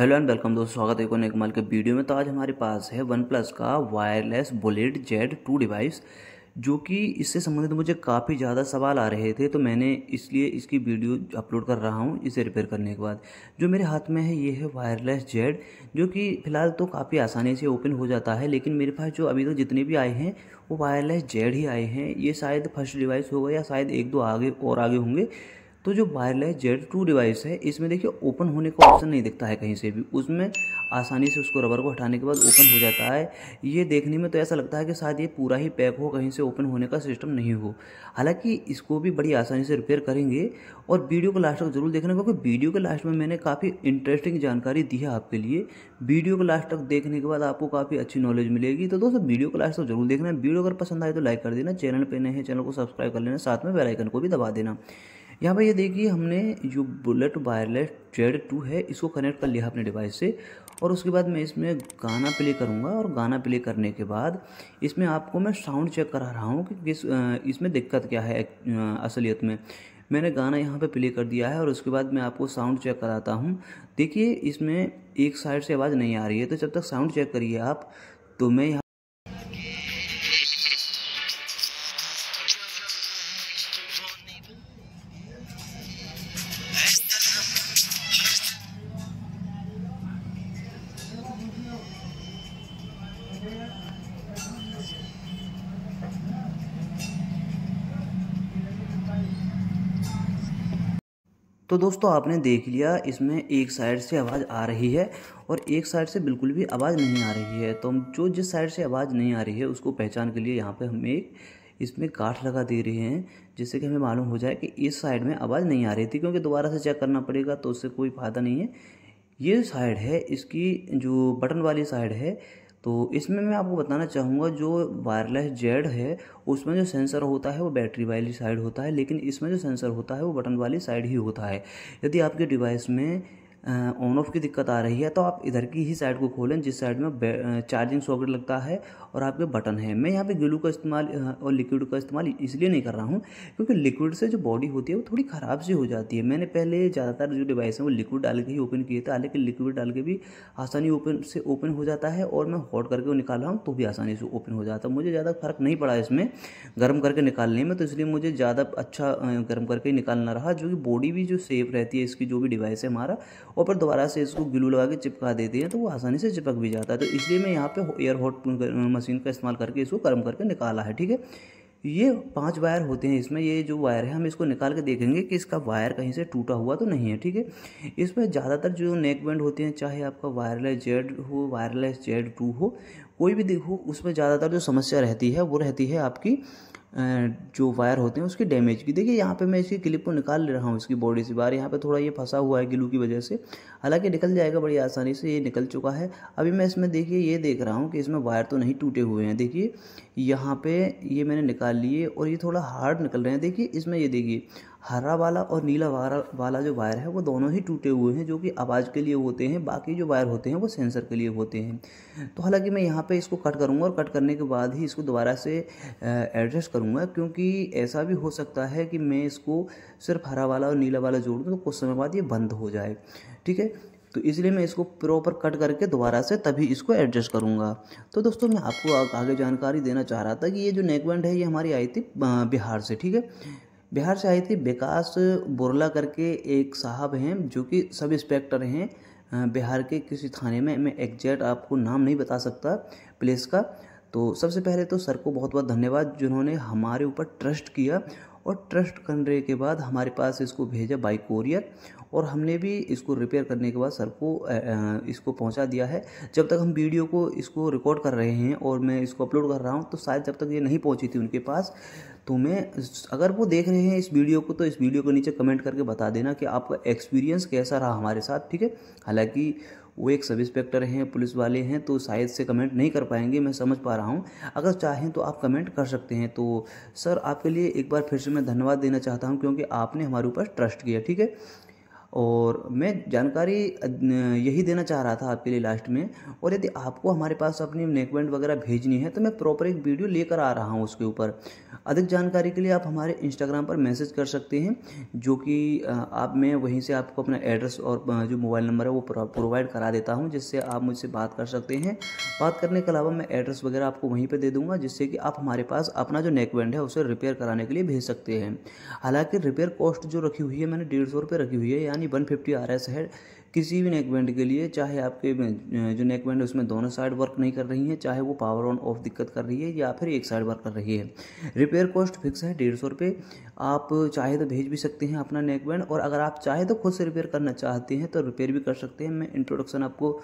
hello and welcome दोस्तों स्वागत है एक एक के वीडियो में तो आज हमारे पास है वन प्लस का wireless bullet Z two device जो कि इससे संबंधित मुझे काफ़ी ज़्यादा सवाल आ रहे थे तो मैंने इसलिए इसकी वीडियो अपलोड कर रहा हूँ इसे रिपेयर करने के बाद जो मेरे हाथ में है ये है वायरलेस जेड जो कि फ़िलहाल तो काफ़ी आसानी से ओपन हो जाता है लेकिन मेरे पास जो अभी तक तो जितने भी आए हैं वो वायरलेस जेड ही आए हैं ये शायद फर्स्ट डिवाइस होगा या शायद एक दो आगे और आगे होंगे तो जो वायरलेस जेड टू डिवाइस है इसमें देखिए ओपन होने का ऑप्शन नहीं दिखता है कहीं से भी उसमें आसानी से उसको रबर को हटाने के बाद ओपन हो जाता है ये देखने में तो ऐसा लगता है कि शायद ये पूरा ही पैक हो कहीं से ओपन होने का सिस्टम नहीं हो हालांकि इसको भी बड़ी आसानी से रिपेयर करेंगे और वीडियो को लास्ट तक जरूर देखना क्योंकि वीडियो के लास्ट में मैंने काफ़ी इंटरेस्टिंग जानकारी दी है आपके लिए वीडियो को लास्ट तक देखने के बाद आपको काफ़ी अच्छी नॉलेज मिलेगी तो दोस्तों वीडियो को लास्ट तक जरूर देखना वीडियो अगर पसंद आए तो लाइक कर देना चैनल पर नए हैं चैनल को सब्सक्राइब कर लेना साथ में बेलाइकन को भी दबा देना यहाँ पर ये देखिए हमने जो बुलेट वायरलेस जेड टू है इसको कनेक्ट कर लिया अपने डिवाइस से और उसके बाद मैं इसमें गाना प्ले करूँगा और गाना प्ले करने के बाद इसमें आपको मैं साउंड चेक करा रहा हूँ कि किस इसमें दिक्कत क्या है असलियत में मैंने गाना यहाँ पे प्ले कर दिया है और उसके बाद मैं आपको साउंड चेक कराता हूँ देखिए इसमें एक साइड से आवाज़ नहीं आ रही है तो जब तक साउंड चेक करिए आप तो मैं यहाँ तो दोस्तों आपने देख लिया इसमें एक साइड से आवाज़ आ रही है और एक साइड से बिल्कुल भी आवाज़ नहीं आ रही है तो हम जो जिस साइड से आवाज़ नहीं आ रही है उसको पहचान के लिए यहाँ पे हम एक इसमें काठ लगा दे रहे हैं जिससे कि हमें मालूम हो जाए कि इस साइड में आवाज़ नहीं आ रही थी क्योंकि दोबारा से चेक करना पड़ेगा तो उससे कोई फ़ायदा नहीं है ये साइड है इसकी जो बटन वाली साइड है तो इसमें मैं आपको बताना चाहूँगा जो वायरलेस जेड है उसमें जो सेंसर होता है वो बैटरी वाली साइड होता है लेकिन इसमें जो सेंसर होता है वो बटन वाली साइड ही होता है यदि आपके डिवाइस में ऑन ऑफ की दिक्कत आ रही है तो आप इधर की ही साइड को खोलें जिस साइड में चार्जिंग सॉकेट लगता है और आपके बटन है मैं यहाँ पे ग्लू का इस्तेमाल और लिक्विड का इस्तेमाल इसलिए नहीं कर रहा हूँ क्योंकि लिक्विड से जो बॉडी होती है वो थोड़ी ख़राब सी हो जाती है मैंने पहले ज़्यादातर जो डिवाइस है वो लिक्विड डाल के ही ओपन किए थे हालांकि लिक्विड डाल के भी आसानी ओपन से ओपन हो जाता है और मैं हॉट करके निकाल रहा हूँ तो भी आसानी से ओपन हो जाता है मुझे ज़्यादा फ़र्क नहीं पड़ा इसमें गर्म करके निकालने में तो इसलिए मुझे ज़्यादा अच्छा गर्म करके ही निकालना रहा जो कि बॉडी भी जो सेफ रहती है इसकी जो भी डिवाइस है हमारा ऊपर दोबारा से इसको ग्लू लगा के चिपका देते हैं तो वो आसानी से चिपक भी जाता है तो इसलिए मैं यहाँ पे एयर हॉट मशीन का इस्तेमाल करके इसको गर्म करके निकाला है ठीक है ये पांच वायर होते हैं इसमें ये जो वायर है हम इसको निकाल के देखेंगे कि इसका वायर कहीं से टूटा हुआ तो नहीं है ठीक है इसमें ज़्यादातर जो नेक बैंड होते हैं चाहे आपका वायरलेस जेड हो वायरलेस जेड टू हो कोई भी देखो उसमें ज़्यादातर जो समस्या रहती है वो रहती है आपकी जो वायर होते हैं उसके डैमेज की देखिए यहाँ पे मैं इसकी क्लिप को निकाल ले रहा हूँ इसकी बॉडी से बाहर यहाँ पे थोड़ा ये फंसा हुआ है गिलू की वजह से हालांकि निकल जाएगा बड़ी आसानी से ये निकल चुका है अभी मैं इसमें देखिए ये देख रहा हूँ कि इसमें वायर तो नहीं टूटे हुए हैं देखिए यहाँ पर ये मैंने निकाल लिए और ये थोड़ा हार्ड निकल रहे हैं देखिए इसमें ये देखिए हरा वाला और नीला वाला वाला जो वायर है वो दोनों ही टूटे हुए हैं जो कि आवाज़ के लिए होते हैं बाकी जो वायर होते हैं वो सेंसर के लिए होते हैं तो हालांकि मैं यहाँ पे इसको कट करूँगा और कट करने के बाद ही इसको दोबारा से एडजस्ट करूँगा क्योंकि ऐसा भी हो सकता है कि मैं इसको सिर्फ हरा वाला और नीला वाला जोड़ दूँ तो कुछ समय बाद ये बंद हो जाए ठीक है तो इसलिए मैं इसको प्रॉपर कट करके दोबारा से तभी इसको एडजस्ट करूँगा तो दोस्तों मैं आपको आगे जानकारी देना चाह रहा था कि ये जो नेकबैंड है ये हमारी आई थी बिहार से ठीक है बिहार से आई थी विकास बुरला करके एक साहब हैं जो कि सब इंस्पेक्टर हैं बिहार के किसी थाने में मैं एग्जैक्ट आपको नाम नहीं बता सकता प्लेस का तो सबसे पहले तो सर को बहुत बहुत धन्यवाद जिन्होंने हमारे ऊपर ट्रस्ट किया और ट्रस्ट करने के बाद हमारे पास इसको भेजा बाई कोरियर और हमने भी इसको रिपेयर करने के बाद सर को इसको पहुंचा दिया है जब तक हम वीडियो को इसको रिकॉर्ड कर रहे हैं और मैं इसको अपलोड कर रहा हूं तो शायद जब तक ये नहीं पहुंची थी उनके पास तो मैं अगर वो देख रहे हैं इस वीडियो को तो इस वीडियो के नीचे कमेंट करके बता देना कि आपका एक्सपीरियंस कैसा रहा हमारे साथ ठीक है हालाँकि वो एक सब इंस्पेक्टर हैं पुलिस वाले हैं तो शायद से कमेंट नहीं कर पाएंगे मैं समझ पा रहा हूँ अगर चाहें तो आप कमेंट कर सकते हैं तो सर आपके लिए एक बार फिर से मैं धन्यवाद देना चाहता हूँ क्योंकि आपने हमारे ऊपर ट्रस्ट किया ठीक है और मैं जानकारी यही देना चाह रहा था आपके लिए लास्ट में और यदि आपको हमारे पास अपनी नेकबैंड वगैरह भेजनी है तो मैं प्रॉपर एक वीडियो लेकर आ रहा हूँ उसके ऊपर अधिक जानकारी के लिए आप हमारे इंस्टाग्राम पर मैसेज कर सकते हैं जो कि आप मैं वहीं से आपको अपना एड्रेस और जो मोबाइल नंबर है वो प्रोवाइड करा देता हूँ जिससे आप मुझसे बात कर सकते हैं बात करने के अलावा मैं एड्रेस वगैरह आपको वहीं पर दे दूँगा जिससे कि आप हमारे पास अपना जो नेकबैंड है उसे रिपेयर कराने के लिए भेज सकते हैं हालाँकि रिपेयर कॉस्ट जो रखी हुई है मैंने डेढ़ सौ रखी हुई है यानी वन 150 आर एस है किसी भी नेकबैंड के लिए चाहे आपके जो नेकबैंड है उसमें दोनों साइड वर्क नहीं कर रही है चाहे वो पावर ऑन ऑफ दिक्कत कर रही है या फिर एक साइड वर्क कर रही है रिपेयर कॉस्ट फिक्स है डेढ़ सौ रुपये आप चाहे तो भेज भी सकते हैं अपना नेकबैंड और अगर आप चाहे तो खुद से रिपेयर करना चाहते हैं तो रिपेयर भी कर सकते हैं मैं इंट्रोडक्शन आपको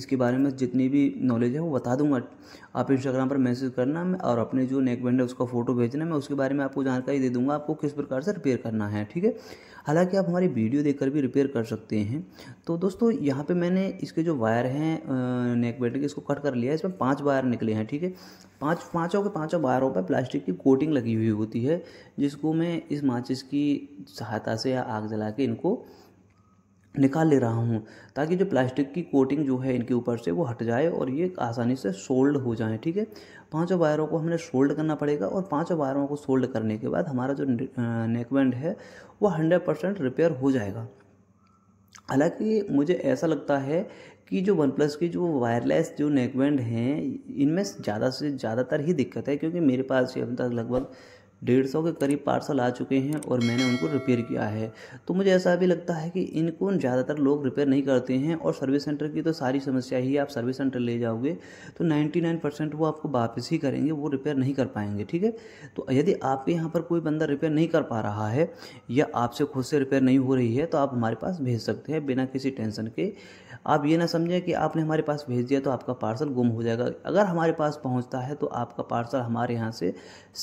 इसके बारे में जितनी भी नॉलेज है वो बता दूंगा आप इंस्टाग्राम पर मैसेज करना और अपने जो नेकबैंड है उसका फ़ोटो भेजना मैं उसके बारे में आपको जानकारी दे दूंगा आपको किस प्रकार से रिपेयर करना है ठीक है हालांकि आप हमारी वीडियो देखकर भी रिपेयर कर सकते हैं तो तो दोस्तों यहाँ पे मैंने इसके जो वायर हैं नेक बेल्ट के इसको कट कर लिया है इसमें पांच वायर निकले हैं ठीक है पांच पांचों के पांचों वायरों पर प्लास्टिक की कोटिंग लगी हुई होती है जिसको मैं इस माचिस की सहायता से या आग जला के इनको निकाल ले रहा हूँ ताकि जो प्लास्टिक की कोटिंग जो है इनके ऊपर से वो हट जाए और ये आसानी से सोल्ड हो जाए ठीक है पांचों वायरों को हमें सोल्ड करना पड़ेगा और पांचों वायरों को सोल्ड करने के बाद हमारा जो नेकबैंड है वो हंड्रेड परसेंट रिपेयर हो जाएगा हालांकि मुझे ऐसा लगता है कि जो वन प्लस की जो वायरलेस जो नेकबैंड हैं इनमें ज़्यादा से ज़्यादातर ही दिक्कत है क्योंकि मेरे पास अभी तक लगभग डेढ़ सौ के करीब पार्सल आ चुके हैं और मैंने उनको रिपेयर किया है तो मुझे ऐसा भी लगता है कि इनको ज़्यादातर लोग रिपेयर नहीं करते हैं और सर्विस सेंटर की तो सारी समस्या ही आप सर्विस सेंटर ले जाओगे तो 99 परसेंट वो आपको वापस ही करेंगे वो रिपेयर नहीं कर पाएंगे ठीक है तो यदि आपके यहाँ पर कोई बंदा रिपेयर नहीं कर पा रहा है या आपसे खुद से रिपेयर नहीं हो रही है तो आप हमारे पास भेज सकते हैं बिना किसी टेंशन के आप ये ना समझें कि आपने हमारे पास भेज दिया तो आपका पार्सल गुम हो जाएगा अगर हमारे पास पहुंचता है तो आपका पार्सल हमारे यहाँ से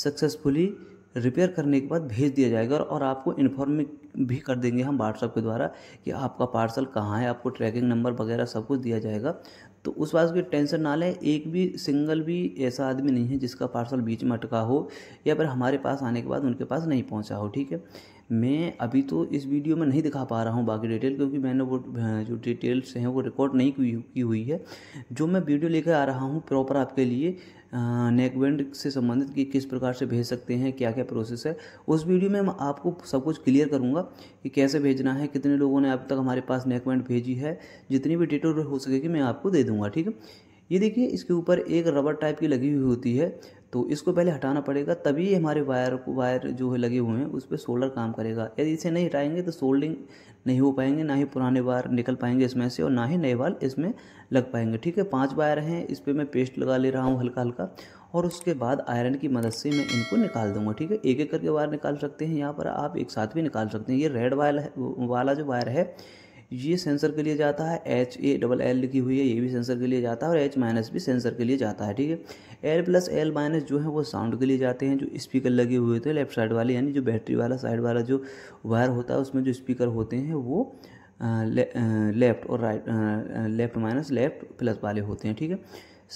सक्सेसफुली रिपेयर करने के बाद भेज दिया जाएगा और आपको इन्फॉर्म भी कर देंगे हम व्हाट्सअप के द्वारा कि आपका पार्सल कहाँ है आपको ट्रैकिंग नंबर वगैरह सब कुछ दिया जाएगा तो उस बात की टेंशन ना लें एक भी सिंगल भी ऐसा आदमी नहीं है जिसका पार्सल बीच में अटका हो या फिर हमारे पास आने के बाद उनके पास नहीं पहुंचा हो ठीक है मैं अभी तो इस वीडियो में नहीं दिखा पा रहा हूँ बाकी डिटेल क्योंकि मैंने वो हाँ, जो डिटेल्स हैं वो रिकॉर्ड नहीं की हुई है जो मैं वीडियो लेकर आ रहा हूँ प्रॉपर आपके लिए नेकबैंड हाँ, से संबंधित कि किस प्रकार से भेज सकते हैं क्या क्या प्रोसेस है उस वीडियो में मैं आपको सब कुछ क्लियर करूँगा कि कैसे भेजना है कितने लोगों ने अब तक हमारे पास नेकबैंड भेजी है जितनी भी डिटेल हो सकेगी मैं आपको दे दूँगा दूंगा ठीक है ये देखिए इसके ऊपर एक रबर टाइप की लगी हुई होती है तो इसको पहले हटाना पड़ेगा तभी हमारे वायर को वायर जो है लगे हुए हैं उस पर सोल्डर काम करेगा यदि इसे नहीं हटाएंगे तो सोल्डिंग नहीं हो पाएंगे ना ही पुराने वायर निकल पाएंगे इसमें से और ना ही नए वाल इसमें लग पाएंगे ठीक है पांच वायर हैं इस पर मैं पेस्ट लगा ले रहा हूँ हल्का हल्का और उसके बाद आयरन की मदद से मैं इनको निकाल दूंगा ठीक है एक एक करके वायर निकाल सकते हैं यहाँ पर आप एक साथ भी निकाल सकते हैं ये रेड वायर वाला जो वायर है ये सेंसर के लिए जाता है एच ए डबल एल लिखी हुई है ये भी सेंसर के लिए जाता है और एच माइनस भी सेंसर के लिए जाता है ठीक है एल प्लस एल माइनस जो है वो साउंड के लिए जाते हैं जो स्पीकर लगे हुए थे लेफ्ट साइड वाले यानी जो बैटरी वाला साइड वाला जो वायर होता है उसमें जो स्पीकर होते हैं वो लेफ्ट और right left minus left plus वाले होते हैं ठीक है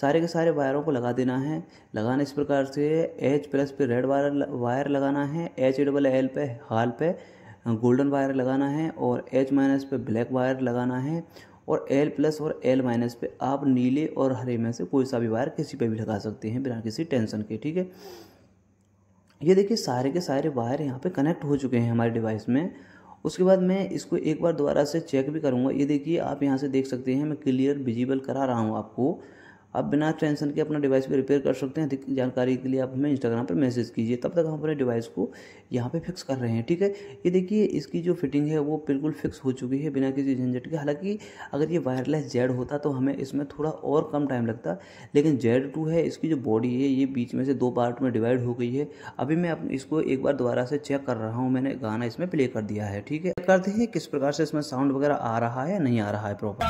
सारे के सारे वायरों को लगा देना है लगाना इस प्रकार से एच प्लस पे रेड वायर वायर लगाना है एच डबल एल पे हाल पे गोल्डन वायर लगाना है और एच माइनस पे ब्लैक वायर लगाना है और एल प्लस और एल माइनस पे आप नीले और हरे में से कोई सा भी वायर किसी पे भी लगा सकते हैं बिना किसी टेंशन के ठीक है ये देखिए सारे के सारे वायर यहाँ पे कनेक्ट हो चुके हैं हमारे डिवाइस में उसके बाद मैं इसको एक बार दोबारा से चेक भी करूँगा ये देखिए आप यहाँ से देख सकते हैं मैं क्लियर विजिबल करा रहा हूँ आपको आप बिना टेंशन के अपना डिवाइस भी रिपेयर कर सकते हैं अधिक जानकारी के लिए आप हमें इंस्टाग्राम पर मैसेज कीजिए तब तक हम अपने डिवाइस को यहाँ पे फिक्स कर रहे हैं ठीक है ये देखिए इसकी जो फिटिंग है वो बिल्कुल फिक्स हो चुकी है बिना किसी झंझट के हालांकि अगर ये वायरलेस जेड होता तो हमें इसमें थोड़ा और कम टाइम लगता लेकिन जेड टू है इसकी जो बॉडी है ये बीच में से दो पार्ट में डिवाइड हो गई है अभी मैं अपने इसको एक बार दोबारा से चेक कर रहा हूँ मैंने गाना इसमें प्ले कर दिया है ठीक है करते हैं किस प्रकार से इसमें साउंड वगैरह आ रहा है नहीं आ रहा है प्रॉपर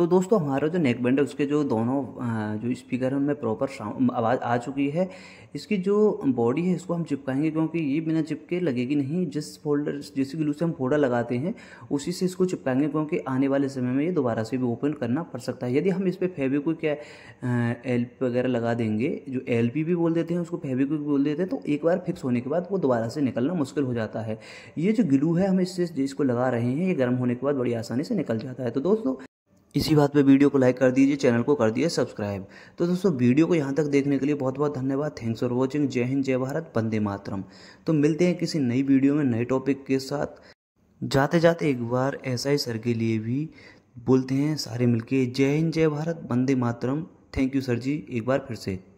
तो दोस्तों हमारा जो नेक बैंड है उसके जो दोनों जो स्पीकर है उनमें प्रॉपर आवाज़ आ चुकी है इसकी जो बॉडी है इसको हम चिपकाएंगे क्योंकि ये बिना चिपके लगेगी नहीं जिस फोल्डर जिस ग्लू से हम फोल्डर लगाते हैं उसी से इसको चिपकाएंगे क्योंकि आने वाले समय में ये दोबारा से भी ओपन करना पड़ सकता है यदि हम इस पर फेविक्विक क्या एल वगैरह लगा देंगे जो एल भी बोल देते हैं उसको फेविक्विक बोल देते हैं तो एक बार फिक्स होने के बाद वो दोबारा से निकलना मुश्किल हो जाता है ये जो ग्लू है हम इससे जिसको लगा रहे हैं ये गर्म होने के बाद बड़ी आसानी से निकल जाता है तो दोस्तों इसी बात पे वीडियो को लाइक कर दीजिए चैनल को कर दीजिए सब्सक्राइब तो दोस्तों वीडियो को यहाँ तक देखने के लिए बहुत बहुत धन्यवाद थैंक्स फॉर वॉचिंग जय हिंद जय भारत वंदे मातरम तो मिलते हैं किसी नई वीडियो में नए टॉपिक के साथ जाते जाते एक बार ऐसा ही सर के लिए भी बोलते हैं सारे मिलके जय हिंद जय भारत वंदे मातरम थैंक यू सर जी एक बार फिर से